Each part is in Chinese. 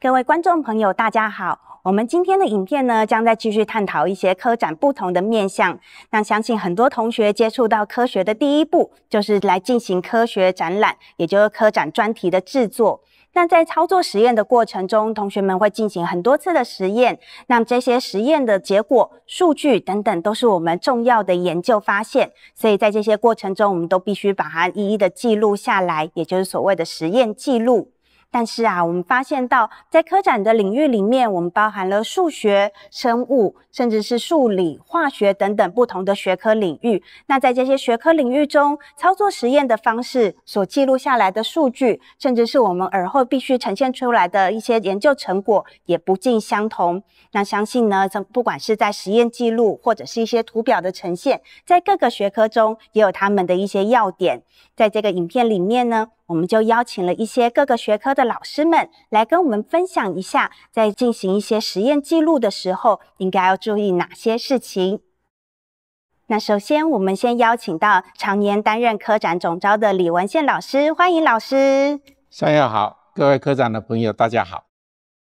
各位观众朋友，大家好。我们今天的影片呢，将再继续探讨一些科展不同的面向。那相信很多同学接触到科学的第一步，就是来进行科学展览，也就是科展专题的制作。那在操作实验的过程中，同学们会进行很多次的实验。那这些实验的结果、数据等等，都是我们重要的研究发现。所以在这些过程中，我们都必须把它一一的记录下来，也就是所谓的实验记录。但是啊，我们发现到在科展的领域里面，我们包含了数学、生物，甚至是数理、化学等等不同的学科领域。那在这些学科领域中，操作实验的方式、所记录下来的数据，甚至是我们耳后必须呈现出来的一些研究成果，也不尽相同。那相信呢，这不管是在实验记录，或者是一些图表的呈现，在各个学科中，也有他们的一些要点。在这个影片里面呢，我们就邀请了一些各个学科的老师们来跟我们分享一下，在进行一些实验记录的时候应该要注意哪些事情。那首先，我们先邀请到常年担任科长总招的李文宪老师，欢迎老师。山友好，各位科长的朋友，大家好。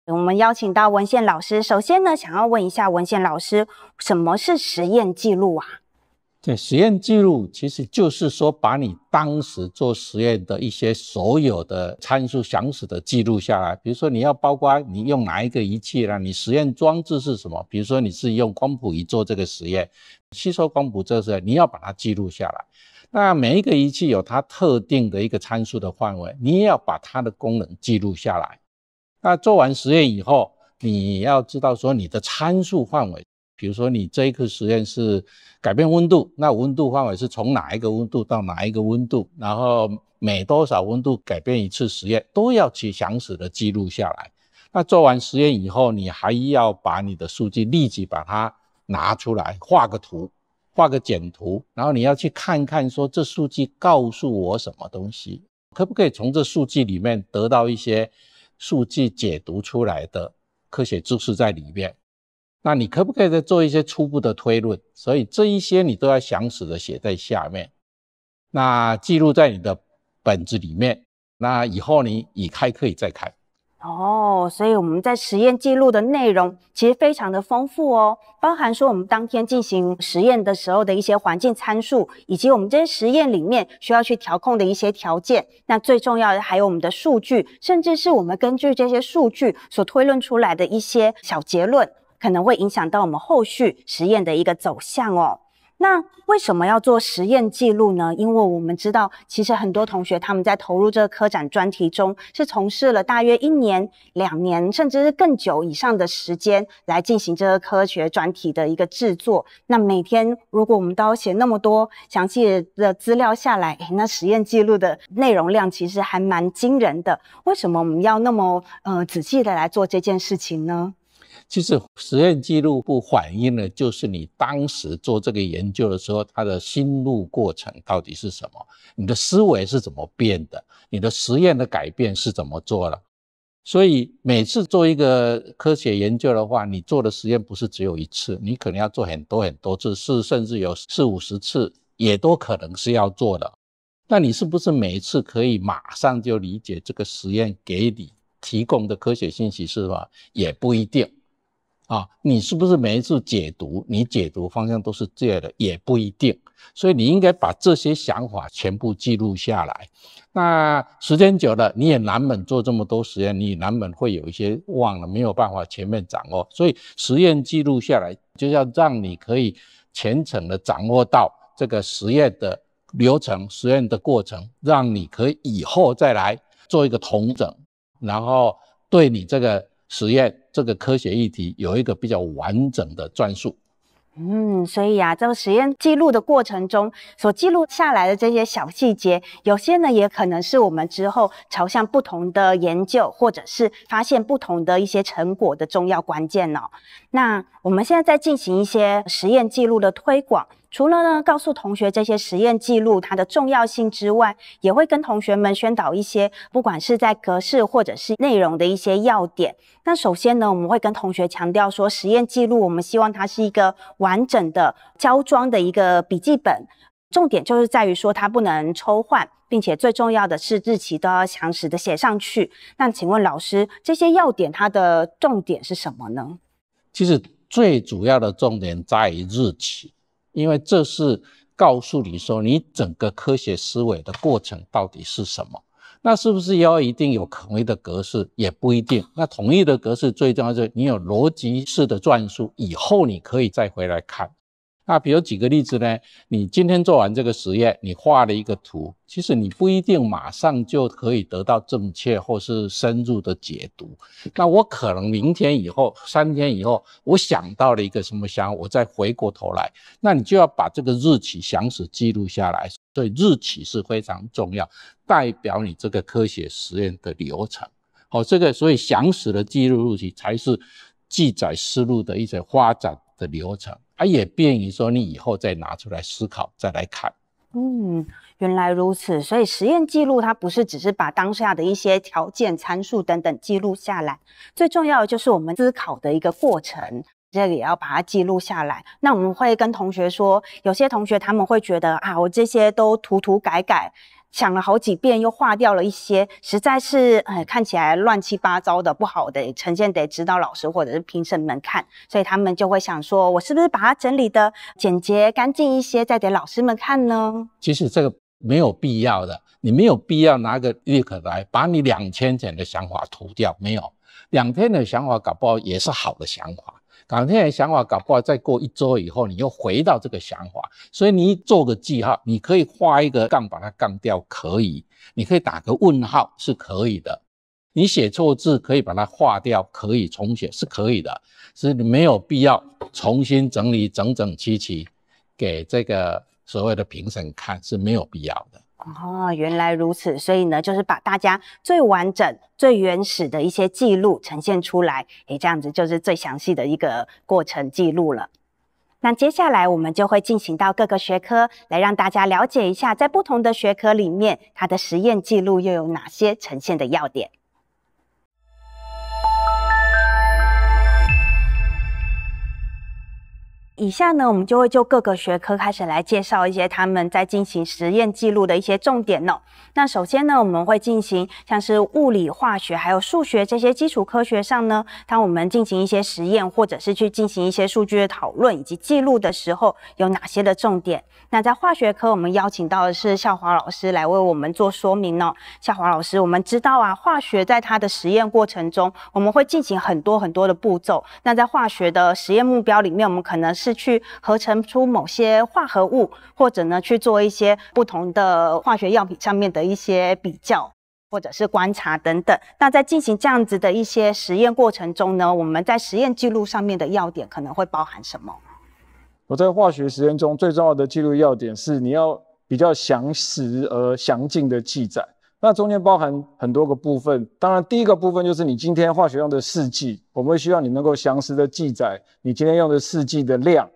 我们邀请到文宪老师，首先呢，想要问一下文宪老师，什么是实验记录啊？对，实验记录其实就是说，把你当时做实验的一些所有的参数详实的记录下来。比如说，你要包括你用哪一个仪器啦，你实验装置是什么？比如说，你是用光谱仪做这个实验，吸收光谱这个实验，你要把它记录下来。那每一个仪器有它特定的一个参数的范围，你也要把它的功能记录下来。那做完实验以后，你要知道说你的参数范围。比如说，你这一次实验是改变温度，那温度范围是从哪一个温度到哪一个温度？然后每多少温度改变一次实验，都要去详实的记录下来。那做完实验以后，你还要把你的数据立即把它拿出来，画个图，画个简图，然后你要去看看，说这数据告诉我什么东西，可不可以从这数据里面得到一些数据解读出来的科学知识在里面。那你可不可以再做一些初步的推论？所以这一些你都要详实的写在下面，那记录在你的本子里面。那以后你以开可以再开。哦，所以我们在实验记录的内容其实非常的丰富哦，包含说我们当天进行实验的时候的一些环境参数，以及我们这些实验里面需要去调控的一些条件。那最重要的还有我们的数据，甚至是我们根据这些数据所推论出来的一些小结论。可能会影响到我们后续实验的一个走向哦。那为什么要做实验记录呢？因为我们知道，其实很多同学他们在投入这个科展专题中，是从事了大约一年、两年，甚至是更久以上的时间来进行这个科学专题的一个制作。那每天如果我们都要写那么多详细的资料下来，那实验记录的内容量其实还蛮惊人的。为什么我们要那么呃仔细的来做这件事情呢？其实实验记录不反映的，就是你当时做这个研究的时候，他的心路过程到底是什么，你的思维是怎么变的，你的实验的改变是怎么做的。所以每次做一个科学研究的话，你做的实验不是只有一次，你可能要做很多很多次，是甚至有四五十次也都可能是要做的。那你是不是每一次可以马上就理解这个实验给你提供的科学信息？是吧？也不一定。啊，你是不是每一次解读，你解读方向都是对的？也不一定。所以你应该把这些想法全部记录下来。那时间久了，你也难免做这么多实验，你难免会有一些忘了，没有办法全面掌握。所以实验记录下来，就要让你可以全程的掌握到这个实验的流程、实验的过程，让你可以以后再来做一个同整，然后对你这个。实验这个科学议题有一个比较完整的转述，嗯，所以啊，个实验记录的过程中，所记录下来的这些小细节，有些呢，也可能是我们之后朝向不同的研究，或者是发现不同的一些成果的重要关键哦。那我们现在在进行一些实验记录的推广。除了呢，告诉同学这些实验记录它的重要性之外，也会跟同学们宣导一些，不管是在格式或者是内容的一些要点。那首先呢，我们会跟同学强调说，实验记录我们希望它是一个完整的胶装的一个笔记本，重点就是在于说它不能抽换，并且最重要的是日期都要详实的写上去。那请问老师，这些要点它的重点是什么呢？其实最主要的重点在于日期。因为这是告诉你说，你整个科学思维的过程到底是什么？那是不是要一定有统一的格式？也不一定。那统一的格式最重要是，你有逻辑式的转述，以后你可以再回来看。那比如几个例子呢？你今天做完这个实验，你画了一个图，其实你不一定马上就可以得到正确或是深入的解读。那我可能明天以后、三天以后，我想到了一个什么想法，我再回过头来，那你就要把这个日期详实记录下来。对，日期是非常重要，代表你这个科学实验的流程。好，这个所以详实的记录日期才是记载思路的一些发展。的流程，它也便于说你以后再拿出来思考，再来看。嗯，原来如此，所以实验记录它不是只是把当下的一些条件、参数等等记录下来，最重要的就是我们思考的一个过程，这里也要把它记录下来。那我们会跟同学说，有些同学他们会觉得啊，我这些都涂涂改改。想了好几遍，又划掉了一些，实在是呃看起来乱七八糟的，不好的呈现得指导老师或者是评审们看，所以他们就会想说，我是不是把它整理的简洁干净一些，再给老师们看呢？其实这个没有必要的，你没有必要拿个立刻来把你两千点的想法涂掉，没有两天的想法搞不好也是好的想法。当天的想法搞不好，再过一周以后，你又回到这个想法，所以你做个记号，你可以画一个杠把它杠掉，可以；你可以打个问号，是可以的。你写错字可以把它划掉，可以重写，是可以的。所以你没有必要重新整理整整齐齐给这个所谓的评审看，是没有必要的。哦，原来如此，所以呢，就是把大家最完整、最原始的一些记录呈现出来，诶，这样子就是最详细的一个过程记录了。那接下来我们就会进行到各个学科，来让大家了解一下，在不同的学科里面，它的实验记录又有哪些呈现的要点。以下呢，我们就会就各个学科开始来介绍一些他们在进行实验记录的一些重点哦。那首先呢，我们会进行像是物理、化学还有数学这些基础科学上呢，当我们进行一些实验或者是去进行一些数据的讨论以及记录的时候，有哪些的重点？那在化学科，我们邀请到的是校华老师来为我们做说明哦。校华老师，我们知道啊，化学在它的实验过程中，我们会进行很多很多的步骤。那在化学的实验目标里面，我们可能。是去合成出某些化合物，或者呢去做一些不同的化学药品上面的一些比较，或者是观察等等。那在进行这样子的一些实验过程中呢，我们在实验记录上面的要点可能会包含什么？我在化学实验中最重要的记录要点是你要比较详实而详尽的记载。那中间包含很多个部分，当然第一个部分就是你今天化学用的试剂，我们会望你能够详实的记载你今天用的试剂的量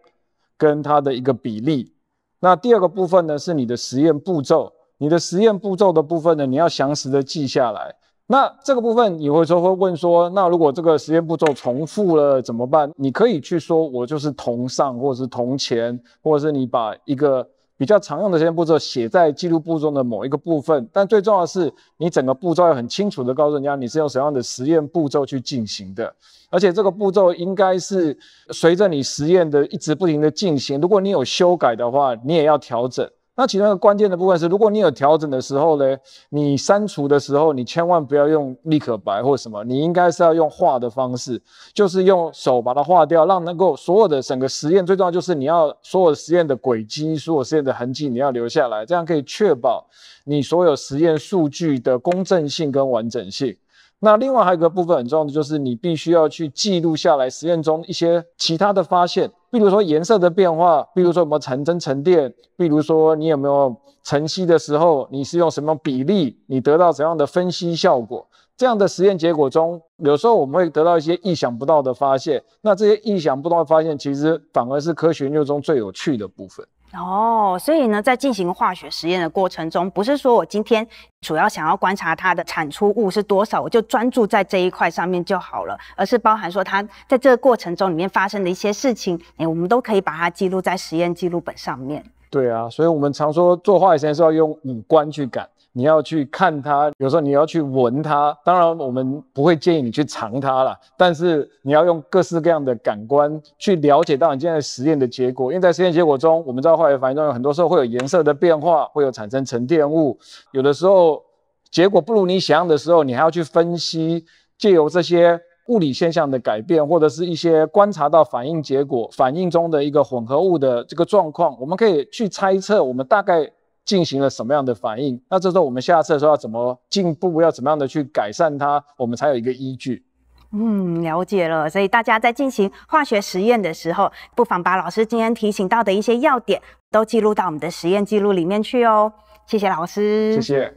跟它的一个比例。那第二个部分呢是你的实验步骤，你的实验步骤的部分呢你要详实的记下来。那这个部分你会说会问说，那如果这个实验步骤重复了怎么办？你可以去说，我就是同上，或者是同前，或者是你把一个。比较常用的实验步骤写在记录簿中的某一个部分，但最重要的是，你整个步骤要很清楚的告诉人家你是用什么样的实验步骤去进行的，而且这个步骤应该是随着你实验的一直不停的进行，如果你有修改的话，你也要调整。那其中一个关键的部分是，如果你有调整的时候呢，你删除的时候，你千万不要用立可白或什么，你应该是要用画的方式，就是用手把它画掉，让能够所有的整个实验最重要就是你要所有实验的轨迹、所有实验的痕迹你要留下来，这样可以确保你所有实验数据的公正性跟完整性。那另外还有一个部分很重要的就是，你必须要去记录下来实验中一些其他的发现。比如说颜色的变化，比如说我们沉蒸沉淀，比如说你有没有晨曦的时候，你是用什么比例，你得到怎样的分析效果？这样的实验结果中，有时候我们会得到一些意想不到的发现。那这些意想不到的发现，其实反而是科学研究中最有趣的部分。哦，所以呢，在进行化学实验的过程中，不是说我今天主要想要观察它的产出物是多少，我就专注在这一块上面就好了，而是包含说它在这个过程中里面发生的一些事情，哎，我们都可以把它记录在实验记录本上面。对啊，所以我们常说做化学实验是要用五官去感。你要去看它，有时候你要去闻它。当然，我们不会建议你去尝它啦，但是你要用各式各样的感官去了解到你现在实验的结果。因为在实验结果中，我们知道化学反应中有很多时候会有颜色的变化，会有产生沉淀物。有的时候结果不如你想象的时候，你还要去分析，借由这些物理现象的改变，或者是一些观察到反应结果、反应中的一个混合物的这个状况，我们可以去猜测我们大概。进行了什么样的反应？那这时候我们下次的时候要怎么进步？要怎么样的去改善它？我们才有一个依据。嗯，了解了。所以大家在进行化学实验的时候，不妨把老师今天提醒到的一些要点都记录到我们的实验记录里面去哦。谢谢老师。谢谢。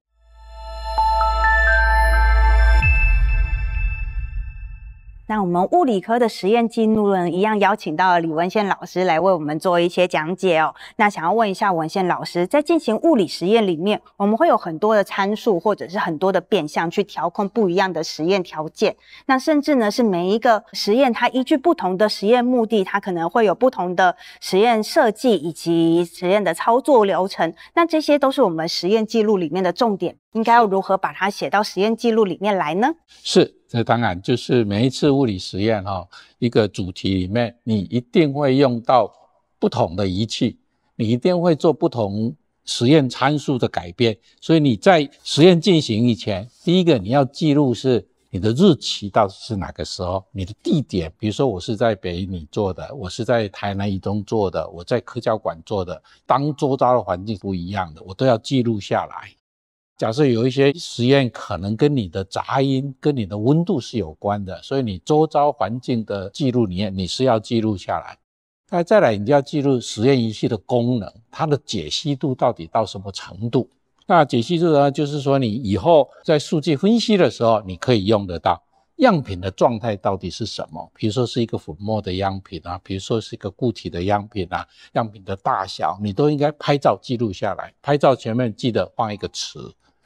那我们物理科的实验记录呢，一样邀请到了李文宪老师来为我们做一些讲解哦。那想要问一下文宪老师，在进行物理实验里面，我们会有很多的参数，或者是很多的变相去调控不一样的实验条件。那甚至呢，是每一个实验，它依据不同的实验目的，它可能会有不同的实验设计以及实验的操作流程。那这些都是我们实验记录里面的重点，应该要如何把它写到实验记录里面来呢？是。这当然就是每一次物理实验哈，一个主题里面，你一定会用到不同的仪器，你一定会做不同实验参数的改变。所以你在实验进行以前，第一个你要记录是你的日期到底是哪个时候，你的地点，比如说我是在北女做的，我是在台南一中做的，我在科教馆做的，当周遭的环境不一样的，我都要记录下来。假设有一些实验可能跟你的杂音、跟你的温度是有关的，所以你周遭环境的记录里面你是要记录下来。那再来，你就要记录实验仪器的功能，它的解析度到底到什么程度？那解析度呢，就是说你以后在数据分析的时候，你可以用得到样品的状态到底是什么？比如说是一个粉末的样品啊，比如说是一个固体的样品啊，样品的大小你都应该拍照记录下来。拍照前面记得放一个词。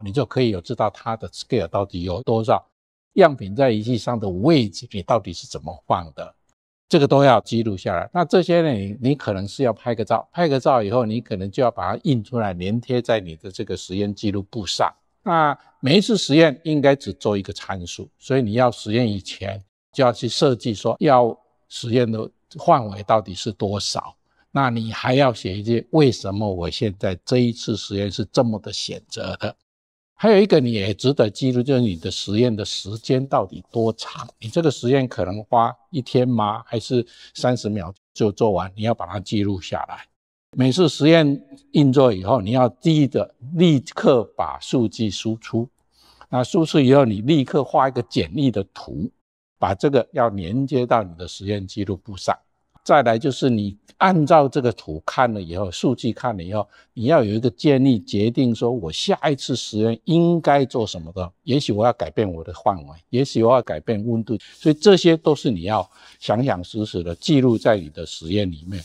你就可以有知道它的 scale 到底有多少样品在仪器上的位置，你到底是怎么放的，这个都要记录下来。那这些呢，你你可能是要拍个照，拍个照以后，你可能就要把它印出来，粘贴在你的这个实验记录簿上。那每一次实验应该只做一个参数，所以你要实验以前就要去设计，说要实验的范围到底是多少。那你还要写一句，为什么我现在这一次实验是这么的选择的。还有一个你也值得记录，就是你的实验的时间到底多长？你这个实验可能花一天吗？还是三十秒就做完？你要把它记录下来。每次实验运作以后，你要记得立刻把数据输出。那输出以后，你立刻画一个简易的图，把这个要连接到你的实验记录簿上。再来就是你按照这个图看了以后，数据看了以后，你要有一个建议决定，说我下一次实验应该做什么的。也许我要改变我的范围，也许我要改变温度，所以这些都是你要想想实实的记录在你的实验里面。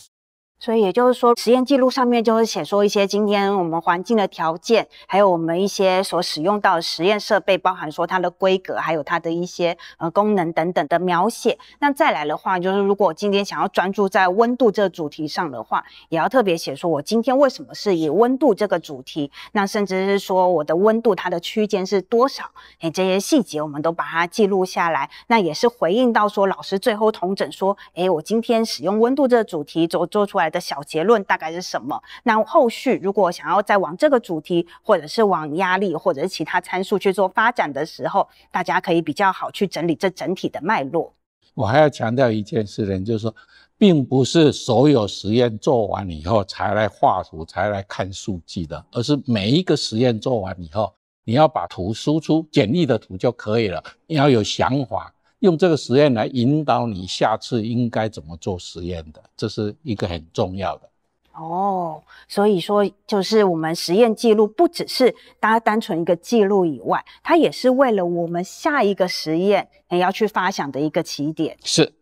所以也就是说，实验记录上面就是写说一些今天我们环境的条件，还有我们一些所使用到的实验设备，包含说它的规格，还有它的一些呃功能等等的描写。那再来的话，就是如果今天想要专注在温度这个主题上的话，也要特别写说我今天为什么是以温度这个主题，那甚至是说我的温度它的区间是多少，哎，这些细节我们都把它记录下来，那也是回应到说老师最后同整说，哎，我今天使用温度这个主题做做出来。的小结论大概是什么？那后续如果想要再往这个主题，或者是往压力，或者是其他参数去做发展的时候，大家可以比较好去整理这整体的脉络。我还要强调一件事情，就是说，并不是所有实验做完以后才来画图，才来看数据的，而是每一个实验做完以后，你要把图输出，简易的图就可以了，你要有想法。用这个实验来引导你下次应该怎么做实验的，这是一个很重要的。哦，所以说就是我们实验记录不只是家单纯一个记录以外，它也是为了我们下一个实验要去发想的一个起点。是。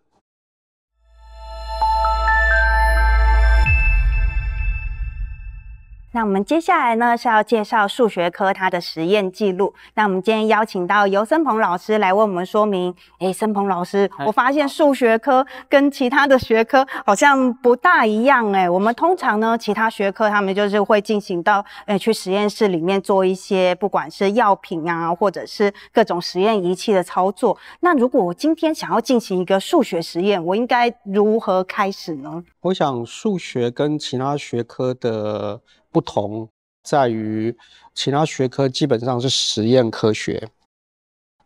那我们接下来呢是要介绍数学科它的实验记录。那我们今天邀请到尤森鹏老师来为我们说明。哎，森鹏老师，我发现数学科跟其他的学科好像不大一样哎。我们通常呢，其他学科他们就是会进行到哎去实验室里面做一些不管是药品啊，或者是各种实验仪器的操作。那如果我今天想要进行一个数学实验，我应该如何开始呢？我想数学跟其他学科的。不同在于，其他学科基本上是实验科学，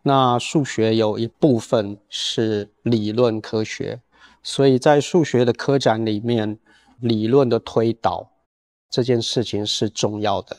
那数学有一部分是理论科学，所以在数学的科展里面，理论的推导这件事情是重要的。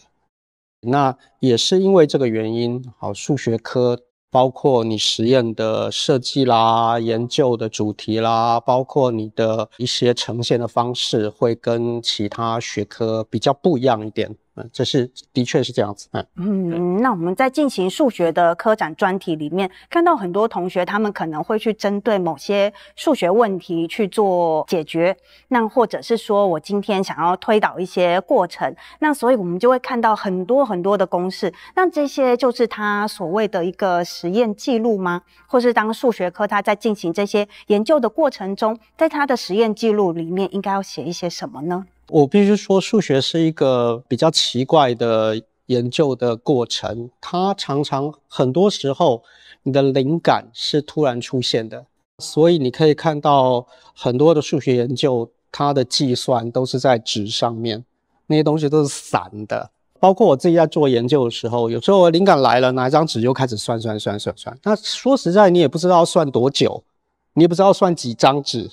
那也是因为这个原因，好数学科。包括你实验的设计啦、研究的主题啦，包括你的一些呈现的方式，会跟其他学科比较不一样一点。嗯，这是的确是这样子，嗯嗯，那我们在进行数学的科展专题里面，看到很多同学，他们可能会去针对某些数学问题去做解决，那或者是说我今天想要推导一些过程，那所以我们就会看到很多很多的公式，那这些就是他所谓的一个实验记录吗？或是当数学科他在进行这些研究的过程中，在他的实验记录里面应该要写一些什么呢？我必须说，数学是一个比较奇怪的研究的过程。它常常很多时候，你的灵感是突然出现的。所以你可以看到很多的数学研究，它的计算都是在纸上面，那些东西都是散的。包括我自己在做研究的时候，有时候灵感来了，拿一张纸就开始算算算算算。那说实在，你也不知道算多久，你也不知道算几张纸，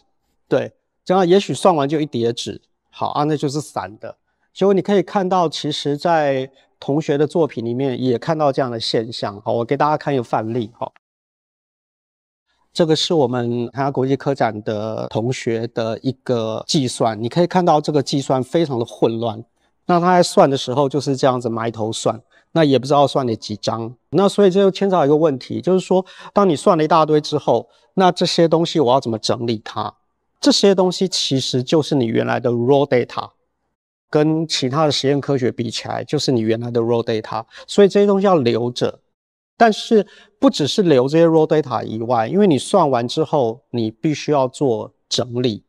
对，这样也许算完就一叠纸。好啊，那就是散的。所以你可以看到，其实，在同学的作品里面也看到这样的现象。好，我给大家看一个范例。好，这个是我们参加国际科展的同学的一个计算。你可以看到，这个计算非常的混乱。那他在算的时候就是这样子埋头算，那也不知道算了几张。那所以这就牵扯到一个问题，就是说，当你算了一大堆之后，那这些东西我要怎么整理它？这些东西其实就是你原来的 raw data，跟其他的实验科学比起来，就是你原来的 raw data，所以这些东西要留着。但是不只是留这些 raw data 以外，因为你算完之后，你必须要做整理。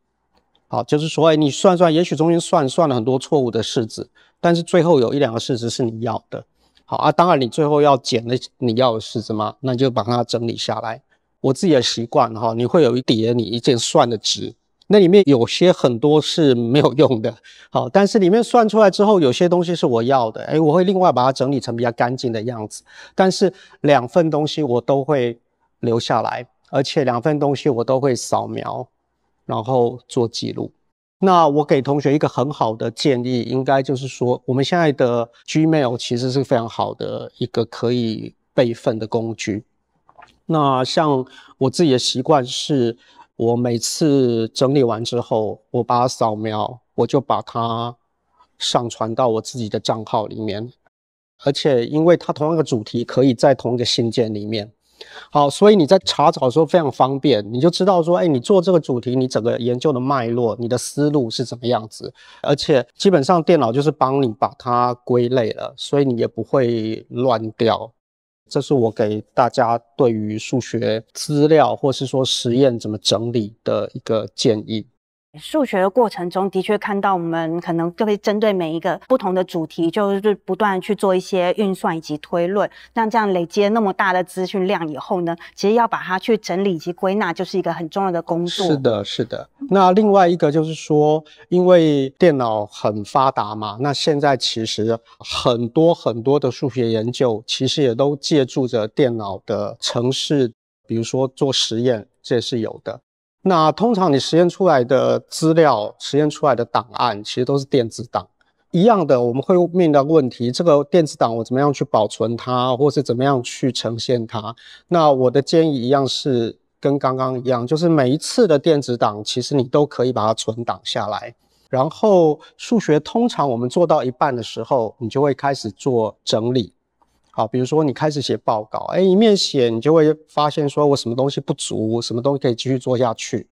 好，就是说，哎，你算算，也许中间算算了很多错误的式子，但是最后有一两个式子是你要的。好啊，当然你最后要减的你要的式子嘛，那就把它整理下来。我自己的习惯哈，你会有一叠你一件算的值。那里面有些很多是没有用的，好，但是里面算出来之后，有些东西是我要的，诶，我会另外把它整理成比较干净的样子。但是两份东西我都会留下来，而且两份东西我都会扫描，然后做记录。那我给同学一个很好的建议，应该就是说，我们现在的 Gmail 其实是非常好的一个可以备份的工具。那像我自己的习惯是。我每次整理完之后，我把它扫描，我就把它上传到我自己的账号里面。而且，因为它同一个主题可以在同一个信件里面，好，所以你在查找的时候非常方便，你就知道说，哎，你做这个主题，你整个研究的脉络，你的思路是怎么样子。而且，基本上电脑就是帮你把它归类了，所以你也不会乱掉。这是我给大家对于数学资料，或是说实验怎么整理的一个建议。数学的过程中，的确看到我们可能就会针对每一个不同的主题，就是不断去做一些运算以及推论。那这样累积那么大的资讯量以后呢，其实要把它去整理以及归纳，就是一个很重要的工作。是的，是的。那另外一个就是说，因为电脑很发达嘛，那现在其实很多很多的数学研究，其实也都借助着电脑的程式，比如说做实验，这也是有的。那通常你实验出来的资料、实验出来的档案，其实都是电子档。一样的，我们会面临问题：这个电子档我怎么样去保存它，或是怎么样去呈现它？那我的建议一样是跟刚刚一样，就是每一次的电子档，其实你都可以把它存档下来。然后数学通常我们做到一半的时候，你就会开始做整理。好，比如说你开始写报告，哎，一面写你就会发现说，我什么东西不足，什么东西可以继续做下去。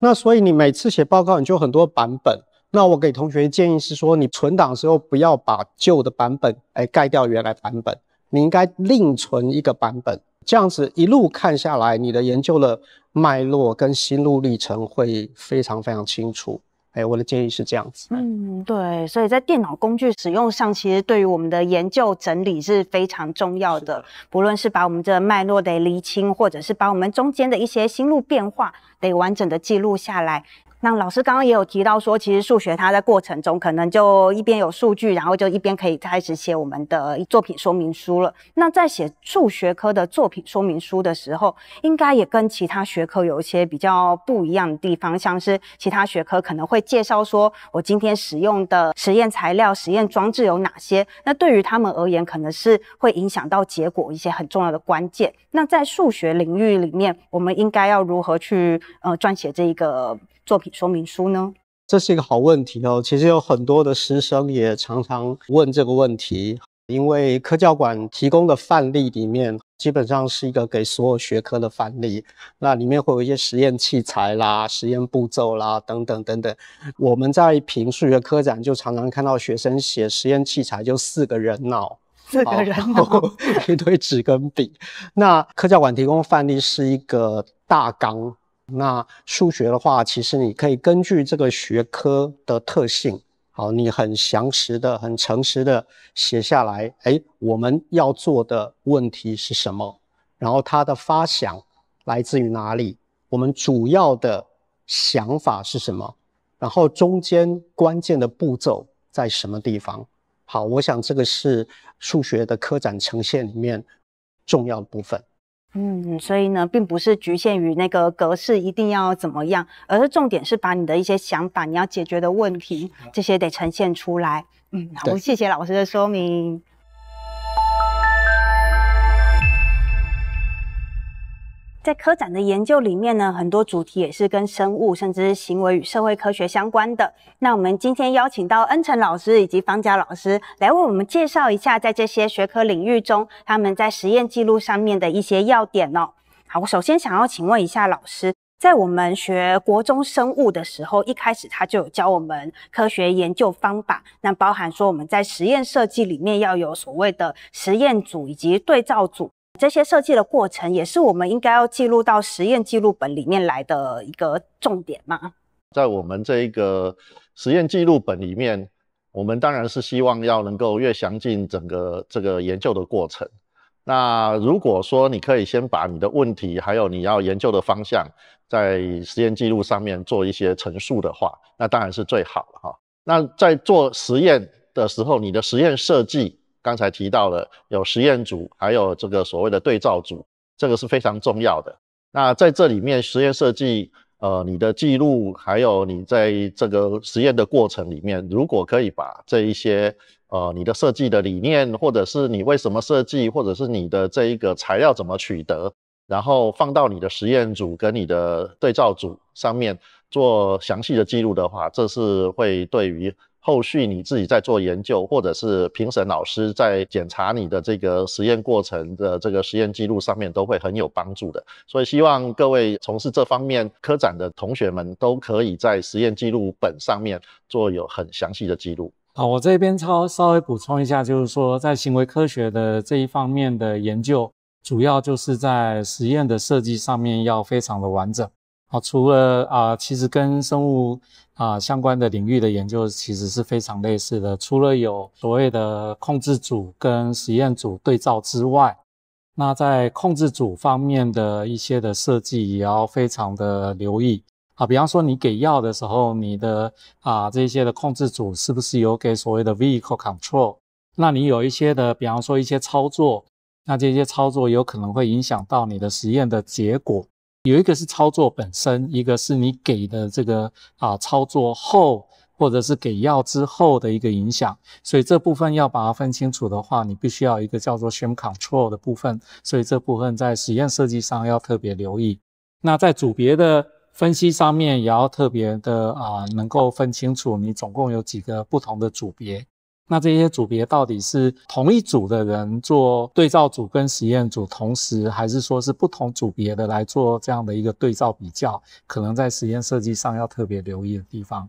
那所以你每次写报告你就很多版本。那我给同学建议是说，你存档时候不要把旧的版本哎盖掉原来版本，你应该另存一个版本。这样子一路看下来，你的研究的脉络跟心路历程会非常非常清楚。哎，我的建议是这样子。嗯，对，所以在电脑工具使用上，其实对于我们的研究整理是非常重要的。不论是把我们这脉络得厘清，或者是把我们中间的一些心路变化得完整的记录下来。那老师刚刚也有提到说，其实数学它在过程中可能就一边有数据，然后就一边可以开始写我们的作品说明书了。那在写数学科的作品说明书的时候，应该也跟其他学科有一些比较不一样的地方，像是其他学科可能会介绍说我今天使用的实验材料、实验装置有哪些。那对于他们而言，可能是会影响到结果一些很重要的关键。那在数学领域里面，我们应该要如何去呃撰写这一个？作品说明书呢？这是一个好问题哦。其实有很多的师生也常常问这个问题，因为科教馆提供的范例里面，基本上是一个给所有学科的范例。那里面会有一些实验器材啦、实验步骤啦等等等等。我们在评数学科展，就常常看到学生写实验器材就四个人脑，四个人哦，一堆纸跟笔。那科教馆提供范例是一个大纲。那数学的话，其实你可以根据这个学科的特性，好，你很详实的、很诚实的写下来。哎，我们要做的问题是什么？然后它的发想来自于哪里？我们主要的想法是什么？然后中间关键的步骤在什么地方？好，我想这个是数学的科展呈现里面重要的部分。嗯，所以呢，并不是局限于那个格式一定要怎么样，而是重点是把你的一些想法、你要解决的问题这些得呈现出来。嗯，好，谢谢老师的说明。在科展的研究里面呢，很多主题也是跟生物甚至行为与社会科学相关的。那我们今天邀请到恩成老师以及方家老师来为我们介绍一下，在这些学科领域中，他们在实验记录上面的一些要点哦。好，我首先想要请问一下老师，在我们学国中生物的时候，一开始他就有教我们科学研究方法，那包含说我们在实验设计里面要有所谓的实验组以及对照组。这些设计的过程也是我们应该要记录到实验记录本里面来的一个重点嘛？在我们这一个实验记录本里面，我们当然是希望要能够越详尽整个这个研究的过程。那如果说你可以先把你的问题还有你要研究的方向在实验记录上面做一些陈述的话，那当然是最好了哈。那在做实验的时候，你的实验设计。刚才提到了有实验组，还有这个所谓的对照组，这个是非常重要的。那在这里面，实验设计，呃，你的记录，还有你在这个实验的过程里面，如果可以把这一些，呃，你的设计的理念，或者是你为什么设计，或者是你的这一个材料怎么取得，然后放到你的实验组跟你的对照组上面做详细的记录的话，这是会对于。后续你自己在做研究，或者是评审老师在检查你的这个实验过程的这个实验记录上面，都会很有帮助的。所以希望各位从事这方面科展的同学们，都可以在实验记录本上面做有很详细的记录。好，我这边稍稍微补充一下，就是说在行为科学的这一方面的研究，主要就是在实验的设计上面要非常的完整。好，除了啊，其实跟生物。啊，相关的领域的研究其实是非常类似的。除了有所谓的控制组跟实验组对照之外，那在控制组方面的一些的设计也要非常的留意啊。比方说，你给药的时候，你的啊这些的控制组是不是有给所谓的 vehicle control？那你有一些的，比方说一些操作，那这些操作有可能会影响到你的实验的结果。有一个是操作本身，一个是你给的这个啊操作后，或者是给药之后的一个影响。所以这部分要把它分清楚的话，你必须要一个叫做 Sham Control 的部分。所以这部分在实验设计上要特别留意。那在组别的分析上面，也要特别的啊，能够分清楚你总共有几个不同的组别。那这些组别到底是同一组的人做对照组跟实验组同时，还是说是不同组别的来做这样的一个对照比较？可能在实验设计上要特别留意的地方，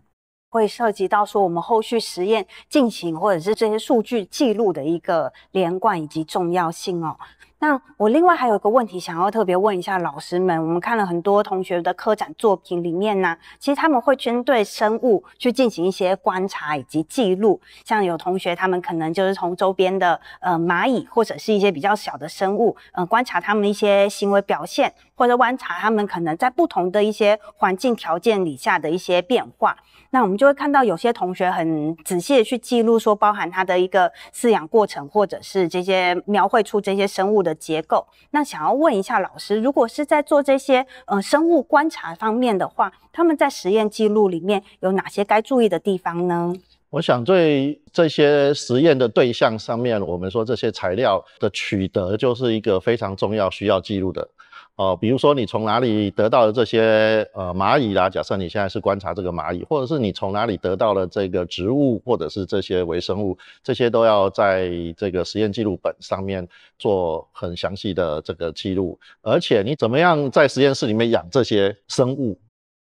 会涉及到说我们后续实验进行或者是这些数据记录的一个连贯以及重要性哦。那我另外还有一个问题，想要特别问一下老师们。我们看了很多同学的科展作品里面呢，其实他们会针对生物去进行一些观察以及记录。像有同学他们可能就是从周边的呃蚂蚁或者是一些比较小的生物，嗯，观察他们一些行为表现。或者观察他们可能在不同的一些环境条件底下的一些变化，那我们就会看到有些同学很仔细的去记录，说包含他的一个饲养过程，或者是这些描绘出这些生物的结构。那想要问一下老师，如果是在做这些呃生物观察方面的话，他们在实验记录里面有哪些该注意的地方呢？我想对这些实验的对象上面，我们说这些材料的取得就是一个非常重要需要记录的。哦，比如说你从哪里得到的这些呃蚂蚁啦？假设你现在是观察这个蚂蚁，或者是你从哪里得到了这个植物，或者是这些微生物，这些都要在这个实验记录本上面做很详细的这个记录。而且你怎么样在实验室里面养这些生物？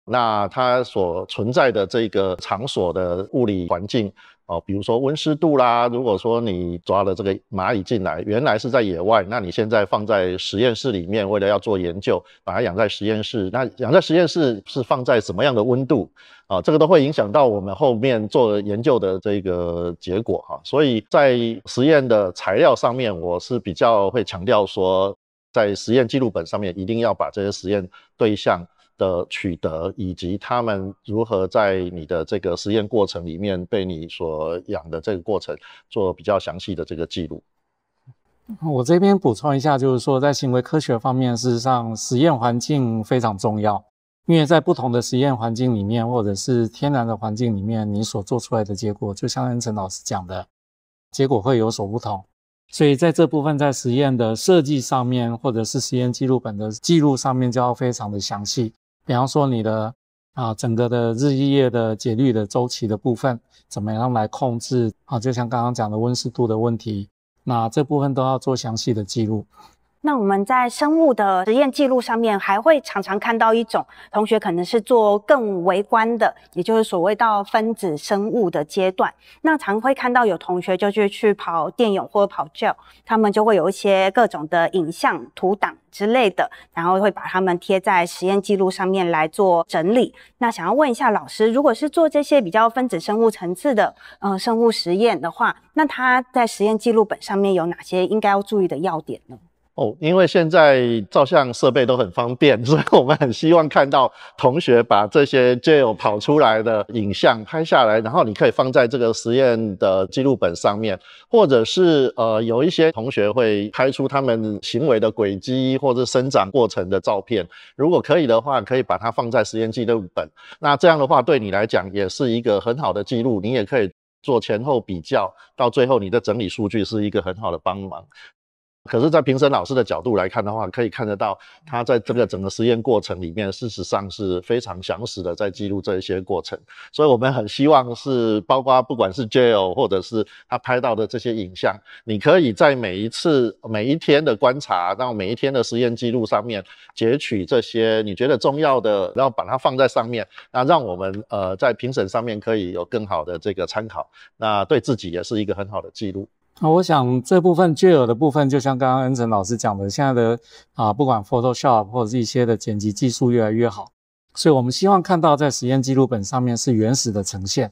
那它所存在的这个场所的物理环境哦，比如说温湿度啦。如果说你抓了这个蚂蚁进来，原来是在野外，那你现在放在实验室里面，为了要做研究，把它养在实验室。那养在实验室是放在什么样的温度啊？这个都会影响到我们后面做研究的这个结果哈。所以在实验的材料上面，我是比较会强调说，在实验记录本上面一定要把这些实验对象。的取得以及他们如何在你的这个实验过程里面被你所养的这个过程做比较详细的这个记录。我这边补充一下，就是说在行为科学方面，事实上实验环境非常重要，因为在不同的实验环境里面，或者是天然的环境里面，你所做出来的结果，就像恩成老师讲的，结果会有所不同。所以在这部分，在实验的设计上面，或者是实验记录本的记录上面，就要非常的详细。比方说你的啊，整个的日日夜的节律的周期的部分，怎么样来控制啊？就像刚刚讲的温湿度的问题，那这部分都要做详细的记录。那我们在生物的实验记录上面，还会常常看到一种同学可能是做更微观的，也就是所谓到分子生物的阶段。那常会看到有同学就去去跑电泳或者跑 gel，他们就会有一些各种的影像图档之类的，然后会把它们贴在实验记录上面来做整理。那想要问一下老师，如果是做这些比较分子生物层次的呃生物实验的话，那它在实验记录本上面有哪些应该要注意的要点呢？哦，因为现在照相设备都很方便，所以我们很希望看到同学把这些就有跑出来的影像拍下来，然后你可以放在这个实验的记录本上面，或者是呃有一些同学会拍出他们行为的轨迹或者生长过程的照片，如果可以的话，可以把它放在实验记录本。那这样的话对你来讲也是一个很好的记录，你也可以做前后比较，到最后你的整理数据是一个很好的帮忙。可是，在评审老师的角度来看的话，可以看得到，他在这个整个实验过程里面，事实上是非常详实的在记录这些过程。所以，我们很希望是，包括不管是 Jail 或者是他拍到的这些影像，你可以在每一次、每一天的观察，到每一天的实验记录上面，截取这些你觉得重要的，然后把它放在上面，那让我们呃在评审上面可以有更好的这个参考，那对自己也是一个很好的记录。那我想这部分具有的部分，就像刚刚恩成老师讲的，现在的啊，不管 Photoshop 或者是一些的剪辑技术越来越好，所以我们希望看到在实验记录本上面是原始的呈现。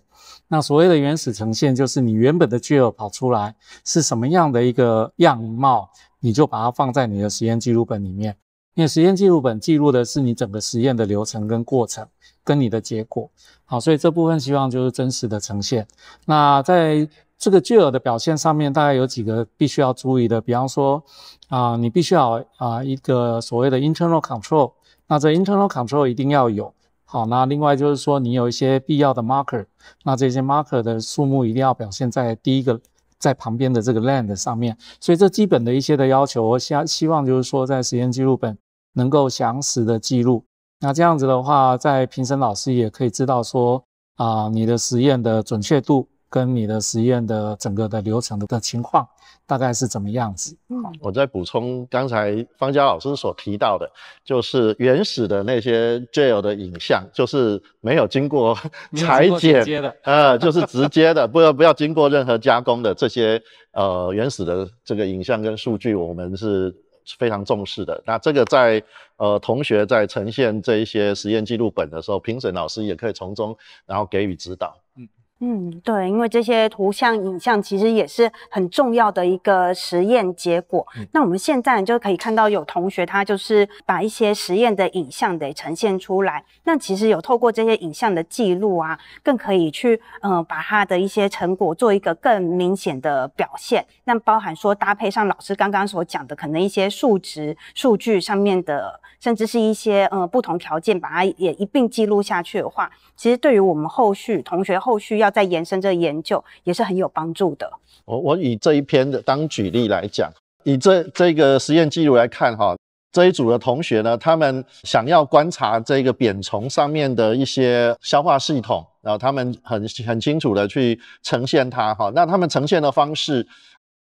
那所谓的原始呈现，就是你原本的 e 耳跑出来是什么样的一个样貌，你就把它放在你的实验记录本里面。因为实验记录本记录的是你整个实验的流程跟过程，跟你的结果。好，所以这部分希望就是真实的呈现。那在这个聚有的表现上面，大概有几个必须要注意的，比方说啊，你必须要啊一个所谓的 internal control，那这 internal control 一定要有。好，那另外就是说，你有一些必要的 marker，那这些 marker 的数目一定要表现在第一个在旁边的这个 land 上面。所以这基本的一些的要求，我希希望就是说，在实验记录本能够详实的记录。那这样子的话，在评审老师也可以知道说啊，你的实验的准确度。跟你的实验的整个的流程的情况，大概是怎么样子？嗯，我再补充刚才方佳老师所提到的，就是原始的那些 Jail 的影像，就是没有经过裁剪，的，呃，就是直接的，不要不要经过任何加工的这些呃原始的这个影像跟数据，我们是非常重视的。那这个在呃同学在呈现这一些实验记录本的时候，评审老师也可以从中然后给予指导。嗯。嗯，对，因为这些图像影像其实也是很重要的一个实验结果。那我们现在就可以看到有同学他就是把一些实验的影像给呈现出来。那其实有透过这些影像的记录啊，更可以去呃把他的一些成果做一个更明显的表现。那包含说搭配上老师刚刚所讲的可能一些数值数据上面的，甚至是一些呃不同条件把它也一并记录下去的话，其实对于我们后续同学后续要。要再延伸这个研究也是很有帮助的。我我以这一篇的当举例来讲，以这这个实验记录来看哈，这一组的同学呢，他们想要观察这个扁虫上面的一些消化系统，然后他们很很清楚的去呈现它哈。那他们呈现的方式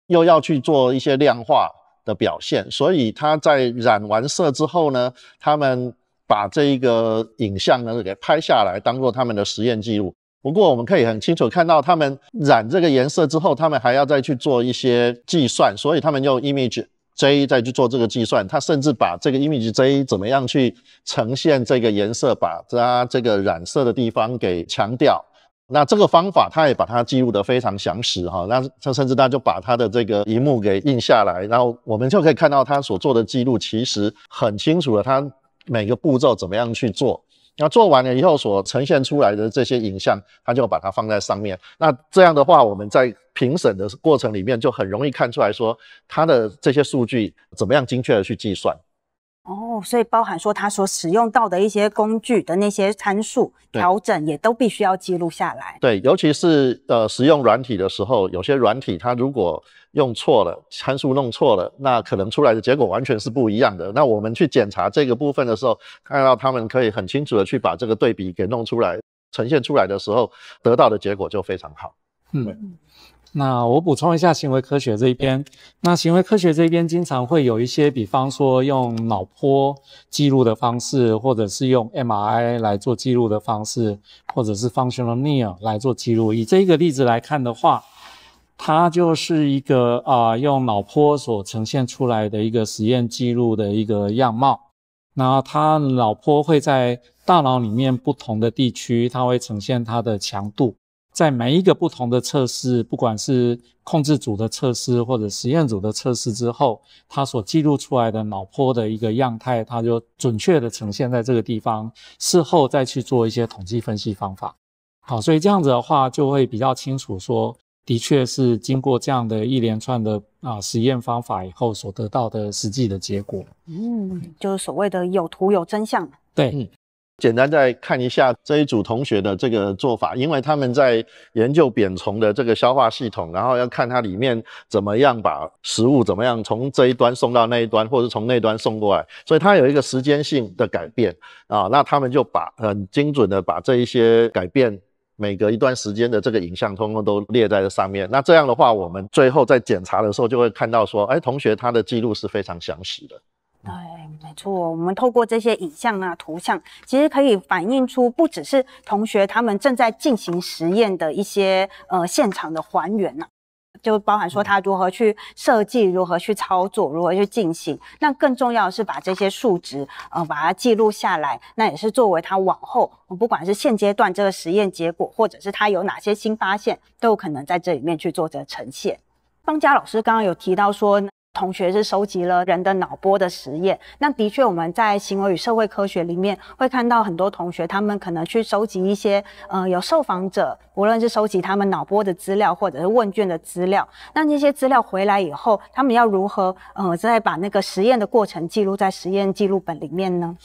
又要去做一些量化的表现，所以他在染完色之后呢，他们把这一个影像呢给拍下来，当做他们的实验记录。不过，我们可以很清楚看到，他们染这个颜色之后，他们还要再去做一些计算，所以他们用 image J 再去做这个计算。他甚至把这个 image J 怎么样去呈现这个颜色，把它这个染色的地方给强调。那这个方法，他也把它记录的非常详实哈。那他甚至他就把他的这个一幕给印下来，然后我们就可以看到他所做的记录其实很清楚了，他每个步骤怎么样去做。那做完了以后，所呈现出来的这些影像，他就把它放在上面。那这样的话，我们在评审的过程里面，就很容易看出来，说它的这些数据怎么样精确的去计算。哦，所以包含说他所使用到的一些工具的那些参数调整，也都必须要记录下来。对，尤其是呃使用软体的时候，有些软体它如果用错了，参数弄错了，那可能出来的结果完全是不一样的。那我们去检查这个部分的时候，看到他们可以很清楚的去把这个对比给弄出来，呈现出来的时候，得到的结果就非常好。嗯。那我补充一下行为科学这一边。那行为科学这边经常会有一些，比方说用脑波记录的方式，或者是用 MRI 来做记录的方式，或者是 near 来做记录。以这个例子来看的话，它就是一个啊用脑波所呈现出来的一个实验记录的一个样貌。那它脑波会在大脑里面不同的地区，它会呈现它的强度。在每一个不同的测试，不管是控制组的测试或者实验组的测试之后，它所记录出来的脑波的一个样态，它就准确的呈现在这个地方。事后再去做一些统计分析方法，好，所以这样子的话，就会比较清楚，说的确是经过这样的一连串的啊实验方法以后所得到的实际的结果。嗯，就是所谓的有图有真相。对，简单再看一下这一组同学的这个做法，因为他们在研究扁虫的这个消化系统，然后要看它里面怎么样把食物怎么样从这一端送到那一端，或者从那端送过来，所以它有一个时间性的改变啊。那他们就把很精准的把这一些改变每隔一段时间的这个影像，通通都列在上面。那这样的话，我们最后在检查的时候就会看到说，哎，同学他的记录是非常详实的。对，没错，我们透过这些影像啊、图像，其实可以反映出不只是同学他们正在进行实验的一些呃现场的还原呐，就包含说他如何去设计、如何去操作、如何去进行。那更重要的是把这些数值呃把它记录下来，那也是作为他往后不管是现阶段这个实验结果，或者是他有哪些新发现，都有可能在这里面去做着呈现。方佳老师刚刚有提到说。同学是收集了人的脑波的实验，那的确我们在行为与社会科学里面会看到很多同学，他们可能去收集一些，呃，有受访者，无论是收集他们脑波的资料或者是问卷的资料，那那些资料回来以后，他们要如何，呃，再把那个实验的过程记录在实验记录本里面呢？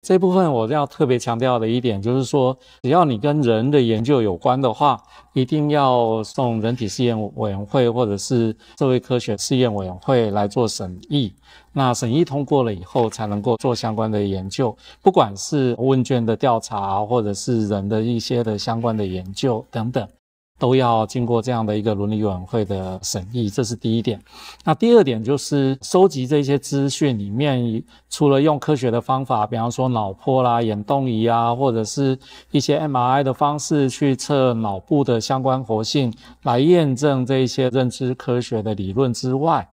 这部分我要特别强调的一点就是说，只要你跟人的研究有关的话，一定要送人体试验委员会或者是社会科学试验委员会来做审议。那审议通过了以后，才能够做相关的研究，不管是问卷的调查，或者是人的一些的相关的研究等等。都要经过这样的一个伦理委员会的审议，这是第一点。那第二点就是收集这些资讯里面，除了用科学的方法，比方说脑波啦、眼动仪啊，或者是一些 MRI 的方式去测脑部的相关活性，来验证这一些认知科学的理论之外，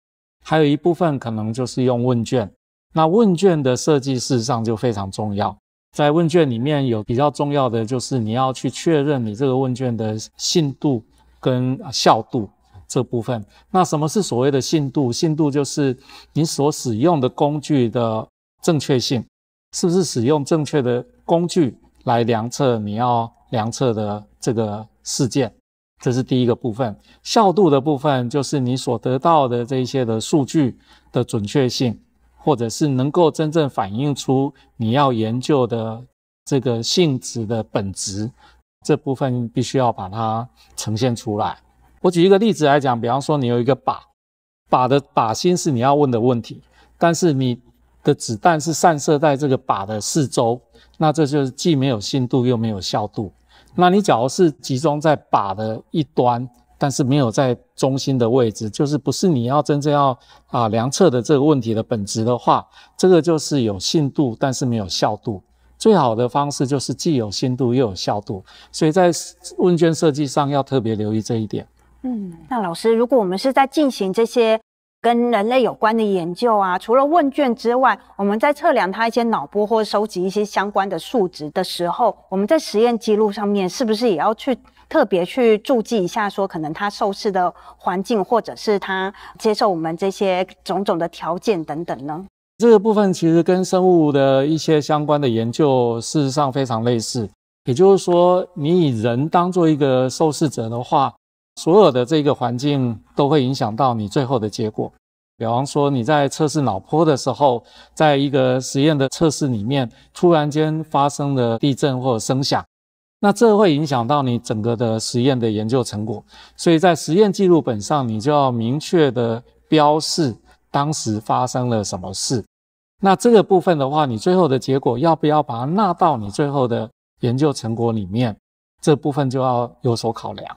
还有一部分可能就是用问卷。那问卷的设计事实上就非常重要。在问卷里面有比较重要的就是你要去确认你这个问卷的信度跟效度这部分。那什么是所谓的信度？信度就是你所使用的工具的正确性，是不是使用正确的工具来量测你要量测的这个事件？这是第一个部分。效度的部分就是你所得到的这一些的数据的准确性。或者是能够真正反映出你要研究的这个性质的本质，这部分必须要把它呈现出来。我举一个例子来讲，比方说你有一个靶，靶的靶心是你要问的问题，但是你的子弹是散射在这个靶的四周，那这就是既没有信度又没有效度。那你假如是集中在靶的一端。但是没有在中心的位置，就是不是你要真正要啊量测的这个问题的本质的话，这个就是有信度，但是没有效度。最好的方式就是既有信度又有效度，所以在问卷设计上要特别留意这一点。嗯，那老师，如果我们是在进行这些跟人类有关的研究啊，除了问卷之外，我们在测量他一些脑波或收集一些相关的数值的时候，我们在实验记录上面是不是也要去？特别去注记一下，说可能他受试的环境，或者是他接受我们这些种种的条件等等呢？这个部分其实跟生物的一些相关的研究，事实上非常类似。也就是说，你以人当做一个受试者的话，所有的这个环境都会影响到你最后的结果。比方说，你在测试脑波的时候，在一个实验的测试里面，突然间发生了地震或者声响。那这会影响到你整个的实验的研究成果，所以在实验记录本上，你就要明确的标示当时发生了什么事。那这个部分的话，你最后的结果要不要把它纳到你最后的研究成果里面？这部分就要有所考量。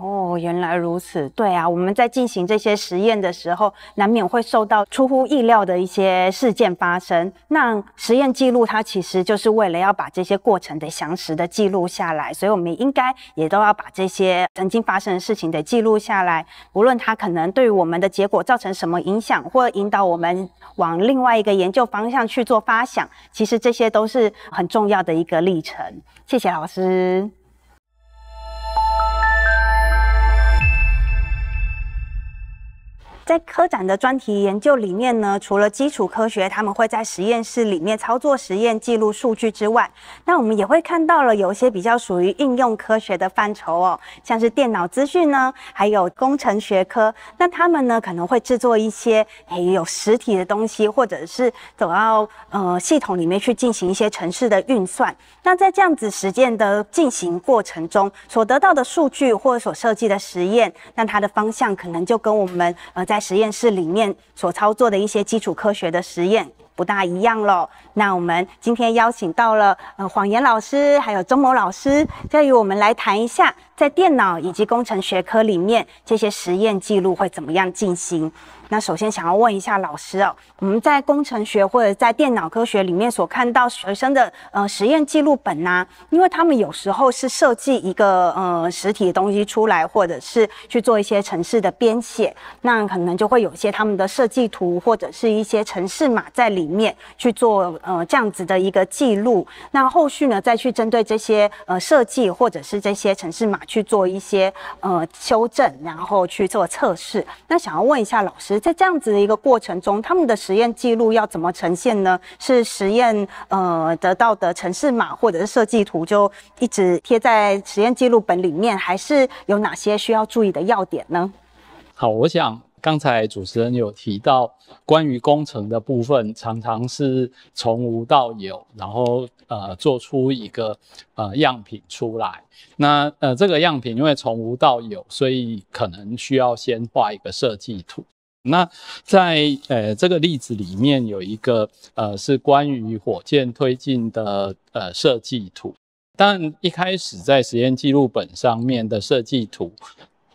哦，原来如此。对啊，我们在进行这些实验的时候，难免会受到出乎意料的一些事件发生。那实验记录它其实就是为了要把这些过程的详实的记录下来，所以我们应该也都要把这些曾经发生的事情的记录下来，无论它可能对我们的结果造成什么影响，或引导我们往另外一个研究方向去做发想。其实这些都是很重要的一个历程。谢谢老师。在科展的专题研究里面呢，除了基础科学，他们会在实验室里面操作实验、记录数据之外，那我们也会看到了有一些比较属于应用科学的范畴哦，像是电脑资讯呢，还有工程学科。那他们呢可能会制作一些诶有实体的东西，或者是走到呃系统里面去进行一些城市的运算。那在这样子实践的进行过程中，所得到的数据或者所设计的实验，那它的方向可能就跟我们呃在实验室里面所操作的一些基础科学的实验。不大一样了。那我们今天邀请到了呃，谎言老师，还有钟某老师，再与我们来谈一下，在电脑以及工程学科里面，这些实验记录会怎么样进行？那首先想要问一下老师哦，我们在工程学或者在电脑科学里面所看到学生的呃实验记录本呢？因为他们有时候是设计一个呃实体的东西出来，或者是去做一些城市的编写，那可能就会有些他们的设计图或者是一些城市码在里。里面去做呃这样子的一个记录，那后续呢再去针对这些呃设计或者是这些城市码去做一些呃修正，然后去做测试。那想要问一下老师，在这样子的一个过程中，他们的实验记录要怎么呈现呢？是实验呃得到的城市码或者是设计图就一直贴在实验记录本里面，还是有哪些需要注意的要点呢？好，我想。刚才主持人有提到关于工程的部分，常常是从无到有，然后呃做出一个呃样品出来。那呃这个样品因为从无到有，所以可能需要先画一个设计图。那在呃这个例子里面有一个呃是关于火箭推进的呃设计图，但一开始在实验记录本上面的设计图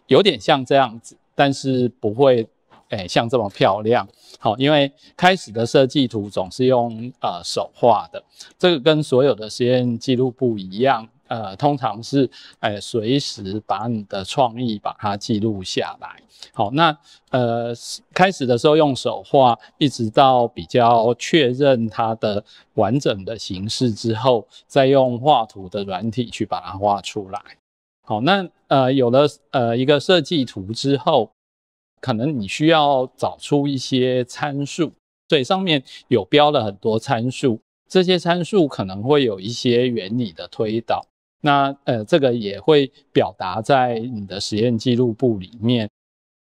有点像这样子。但是不会，哎，像这么漂亮好，因为开始的设计图总是用呃手画的，这个跟所有的实验记录不一样，呃，通常是哎随时把你的创意把它记录下来。好，那呃开始的时候用手画，一直到比较确认它的完整的形式之后，再用画图的软体去把它画出来。好，那呃有了呃一个设计图之后，可能你需要找出一些参数，对，上面有标了很多参数，这些参数可能会有一些原理的推导，那呃这个也会表达在你的实验记录簿里面，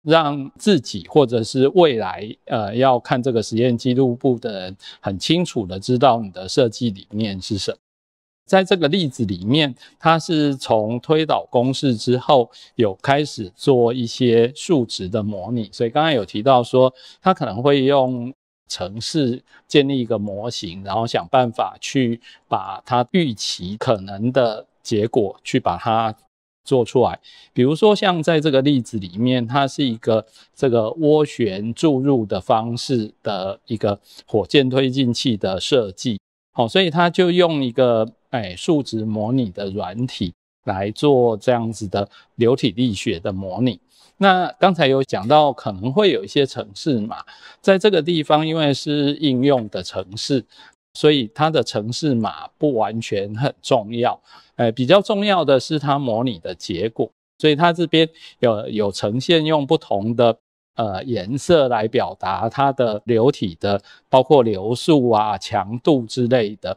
让自己或者是未来呃要看这个实验记录簿的人很清楚的知道你的设计理念是什么。在这个例子里面，它是从推导公式之后，有开始做一些数值的模拟。所以刚刚有提到说，它可能会用程式建立一个模型，然后想办法去把它预期可能的结果去把它做出来。比如说像在这个例子里面，它是一个这个涡旋注入的方式的一个火箭推进器的设计。好，所以它就用一个。哎，数值模拟的软体来做这样子的流体力学的模拟。那刚才有讲到，可能会有一些城市码，在这个地方，因为是应用的城市，所以它的城市码不完全很重要。哎，比较重要的是它模拟的结果，所以它这边有有呈现用不同的呃颜色来表达它的流体的，包括流速啊、强度之类的。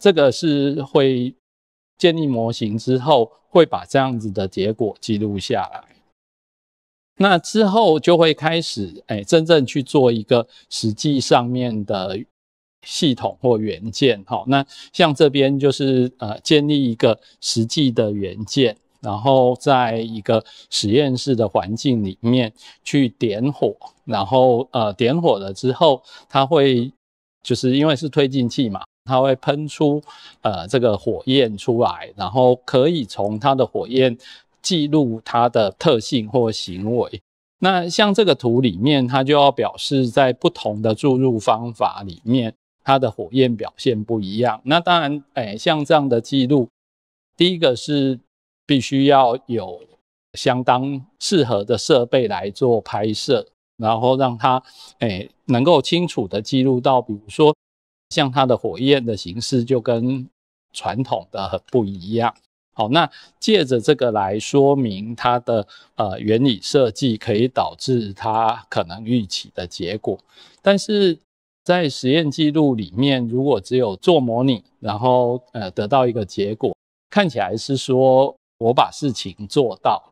这个是会建立模型之后，会把这样子的结果记录下来。那之后就会开始，哎，真正去做一个实际上面的系统或元件。好，那像这边就是呃，建立一个实际的元件，然后在一个实验室的环境里面去点火，然后呃，点火了之后，它会就是因为是推进器嘛。它会喷出呃这个火焰出来，然后可以从它的火焰记录它的特性或行为。那像这个图里面，它就要表示在不同的注入方法里面，它的火焰表现不一样。那当然，哎，像这样的记录，第一个是必须要有相当适合的设备来做拍摄，然后让它哎能够清楚的记录到，比如说。像它的火焰的形式就跟传统的很不一样。好，那借着这个来说明它的呃原理设计可以导致它可能预期的结果。但是在实验记录里面，如果只有做模拟，然后呃得到一个结果，看起来是说我把事情做到。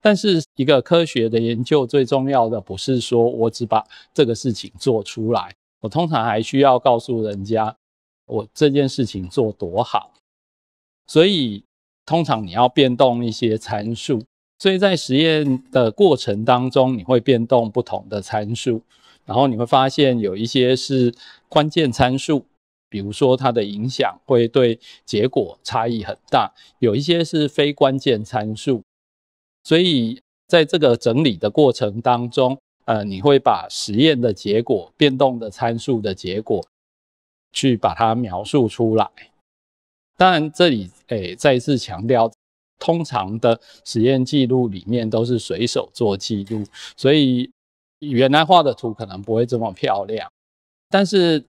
但是一个科学的研究最重要的不是说我只把这个事情做出来。我通常还需要告诉人家我这件事情做多好，所以通常你要变动一些参数，所以在实验的过程当中，你会变动不同的参数，然后你会发现有一些是关键参数，比如说它的影响会对结果差异很大，有一些是非关键参数，所以在这个整理的过程当中。呃，你会把实验的结果、变动的参数的结果，去把它描述出来。当然，这里诶再次强调，通常的实验记录里面都是随手做记录，所以原来画的图可能不会这么漂亮，但是。